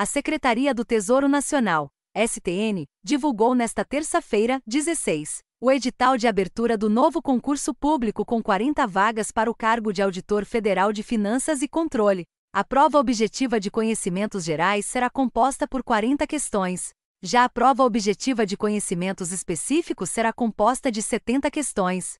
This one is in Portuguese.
A Secretaria do Tesouro Nacional, STN, divulgou nesta terça-feira, 16, o edital de abertura do novo concurso público com 40 vagas para o cargo de Auditor Federal de Finanças e Controle. A prova objetiva de conhecimentos gerais será composta por 40 questões. Já a prova objetiva de conhecimentos específicos será composta de 70 questões.